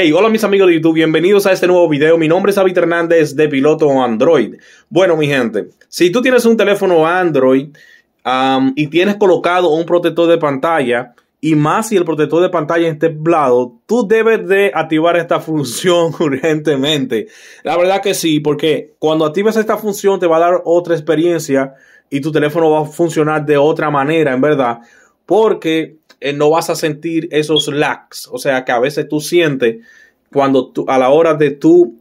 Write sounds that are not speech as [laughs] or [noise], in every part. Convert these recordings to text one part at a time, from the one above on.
Hey, hola mis amigos de YouTube, bienvenidos a este nuevo video. Mi nombre es David Hernández de Piloto Android. Bueno, mi gente, si tú tienes un teléfono Android y tienes colocado un protector de pantalla, y más si el protector de pantalla es templado, tú debes de activar esta [laughs] función urgentemente. La verdad que sí, porque cuando activas esta función te va a dar otra experiencia y tu teléfono va a funcionar de otra manera, en verdad porque eh, no vas a sentir esos lags, o sea que a veces tú sientes cuando tú, a la hora de tú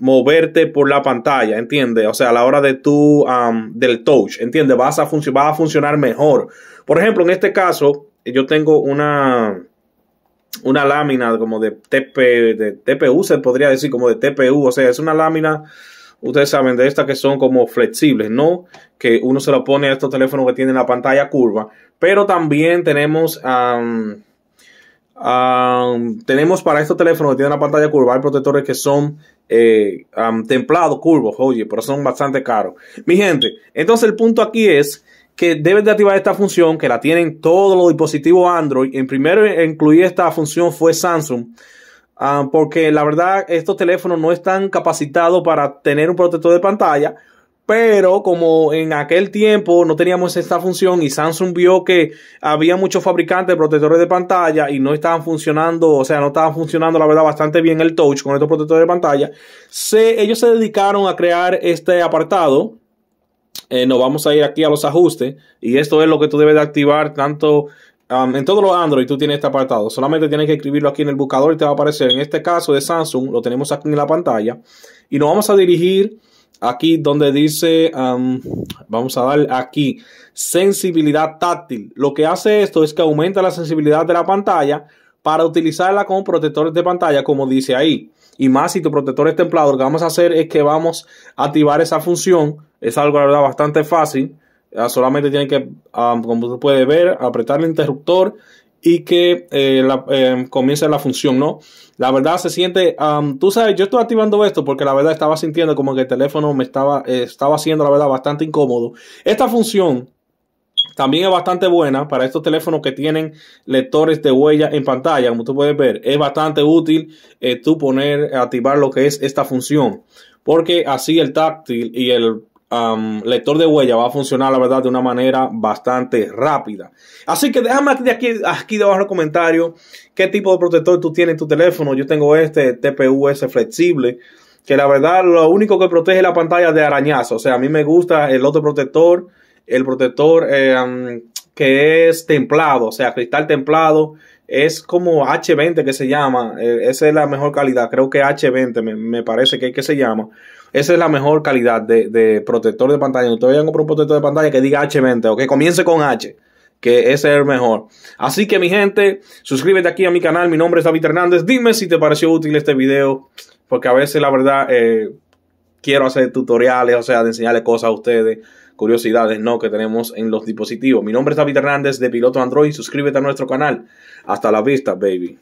moverte por la pantalla, ¿entiendes? O sea, a la hora de tú del touch, ¿entiendes? Vas a, a funcionar mejor. Por ejemplo, en este caso, yo tengo una, una lámina como de, TP, de TPU, se podría decir como de TPU, o sea, es una lámina ustedes saben, de estas que son como flexibles, ¿no? Que uno se lo pone a estos teléfonos que tienen la pantalla curva. Pero también tenemos, tenemos para estos teléfonos que tienen la pantalla curva, hay protectores que son eh, templados, curvos, oye, pero son bastante caros. Mi gente, entonces el punto aquí es que deben de activar esta función, que la tienen todos los dispositivos Android. En primero en incluir esta función fue Samsung. Ah, porque la verdad estos teléfonos no están capacitados para tener un protector de pantalla, pero como en aquel tiempo no teníamos esta función y Samsung vio que había muchos fabricantes de protectores de pantalla y no estaban funcionando, o sea, no estaban funcionando la verdad bastante bien el touch con estos protectores de pantalla, se, ellos se dedicaron a crear este apartado. Eh, nos vamos a ir aquí a los ajustes y esto es lo que tú debes de activar tanto Um, en todos los Android tú tienes este apartado. Solamente tienes que escribirlo aquí en el buscador y te va a aparecer. En este caso de Samsung lo tenemos aquí en la pantalla. Y nos vamos a dirigir aquí donde dice, um, vamos a dar aquí, sensibilidad táctil. Lo que hace esto es que aumenta la sensibilidad de la pantalla para utilizarla con protectores de pantalla, como dice ahí. Y más si tu protector es templado, lo que vamos a hacer es que vamos a activar esa función. Es algo, la verdad, bastante fácil. Ah, solamente tienen que, ah, como usted puede ver, apretar el interruptor y que eh, eh, comience la función, ¿no? La verdad se siente, ah, tú sabes, yo estoy activando esto porque la verdad estaba sintiendo como que el teléfono me estaba, eh, estaba haciendo, la verdad, bastante incómodo. Esta función también es bastante buena para estos teléfonos que tienen lectores de huella en pantalla, como tú puedes ver. Es bastante útil tú poner, activar lo que es esta función, porque así el táctil y el lector de huella va a funcionar, la verdad, de una manera bastante rápida. Así que déjame aquí, aquí, aquí debajo en los comentarios qué tipo de protector tú tienes en tu teléfono. Yo tengo este TPUS flexible que la verdad lo único que protege la pantalla de arañazo. O sea, a mí me gusta el otro protector, el protector eh, que es templado, o sea, cristal templado. Es como H20 que se llama. Eh, esa es la mejor calidad. Creo que H20 me, parece que, que se llama. Esa es la mejor calidad de, de protector de pantalla. No te vayan a comprar un protector de pantalla que diga H20 o que comience con H que ese es el mejor. Así que mi gente, suscríbete aquí a mi canal, mi nombre es David Hernández, dime si te pareció útil este video, porque a veces la verdad eh, quiero hacer tutoriales, o sea, de enseñarles cosas a ustedes curiosidades ¿no? que tenemos en los dispositivos. Mi nombre es David Hernández de Piloto Android. Suscríbete a nuestro canal. Hasta la vista, baby.